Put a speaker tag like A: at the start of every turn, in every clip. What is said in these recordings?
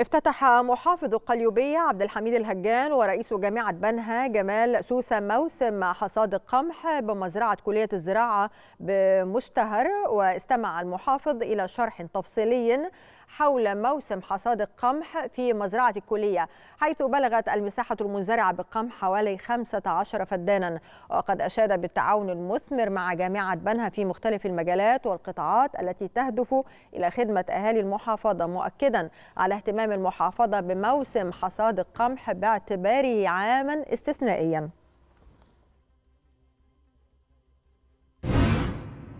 A: افتتح محافظ قليوبية عبد الحميد الهجان ورئيس جامعة بنها جمال سوسة موسم حصاد القمح بمزرعة كلية الزراعة بمشتهر واستمع المحافظ إلى شرح تفصيلي حول موسم حصاد القمح في مزرعة الكلية حيث بلغت المساحة المزرعة بالقمح حوالي 15 فدانا وقد أشاد بالتعاون المثمر مع جامعة بنها في مختلف المجالات والقطاعات التي تهدف إلى خدمة أهالي المحافظة مؤكدا على اهتمام إلزام المحافظة بموسم حصاد القمح باعتباره عاما استثنائيا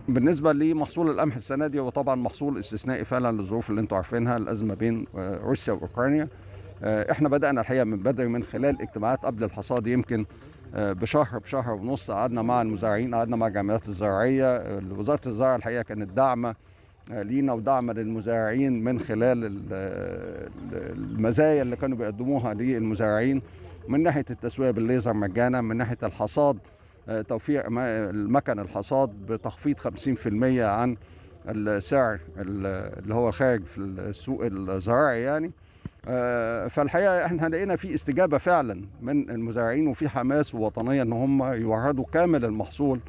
B: بالنسبة لمحصول القمح السنة دي هو طبعا محصول استثنائي فعلا للظروف اللي انتم عارفينها الأزمة بين روسيا وأوكرانيا آه، احنا بدأنا الحقيقة من بدري من خلال اجتماعات قبل الحصاد يمكن آه، بشهر بشهر ونص قعدنا مع المزارعين قعدنا مع الجامعات الزراعية آه، وزارة الزراعة الحقيقة كانت داعمة لينا ودعم للمزارعين من خلال المزايا اللي كانوا بيقدموها للمزارعين من ناحيه التسويه بالليزر مجانا من ناحيه الحصاد آه، توفير مكن الحصاد بتخفيض 50% عن السعر اللي هو خارج في السوق الزراعي يعني آه، فالحقيقه احنا لقينا في استجابه فعلا من المزارعين وفي حماس ووطنيه ان هم يوردوا كامل المحصول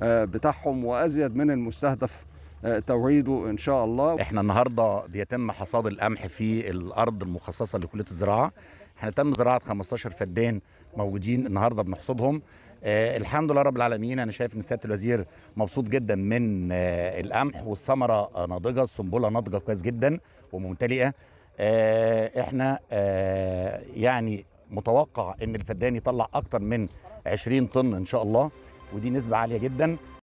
B: آه، بتاعهم وازيد من المستهدف آه، توعيده ان شاء الله احنا النهارده
C: بيتم حصاد القمح في الارض المخصصه لكليه الزراعه احنا تم زراعه 15 فدان موجودين النهارده بنحصدهم آه، الحمد لله رب العالمين انا شايف ان سياده الوزير مبسوط جدا من آه، القمح والثمره ناضجه السنبله ناضجه كويس جدا وممتلئه احنا يعني متوقع ان الفدان يطلع اكتر من 20 طن ان شاء الله ودي نسبه عاليه جدا